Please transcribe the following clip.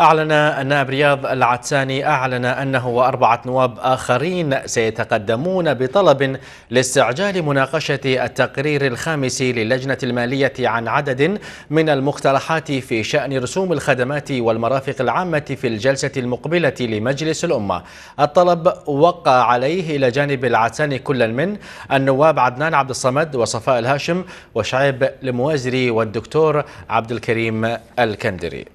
أعلن النائب رياض العدساني أعلن أنه وأربعة نواب آخرين سيتقدمون بطلب لاستعجال مناقشة التقرير الخامس للجنة المالية عن عدد من المقترحات في شأن رسوم الخدمات والمرافق العامة في الجلسة المقبلة لمجلس الأمة الطلب وقع عليه إلى جانب العدساني كل من النواب عدنان عبد الصمد وصفاء الهاشم وشعيب الموازري والدكتور عبد الكريم الكندري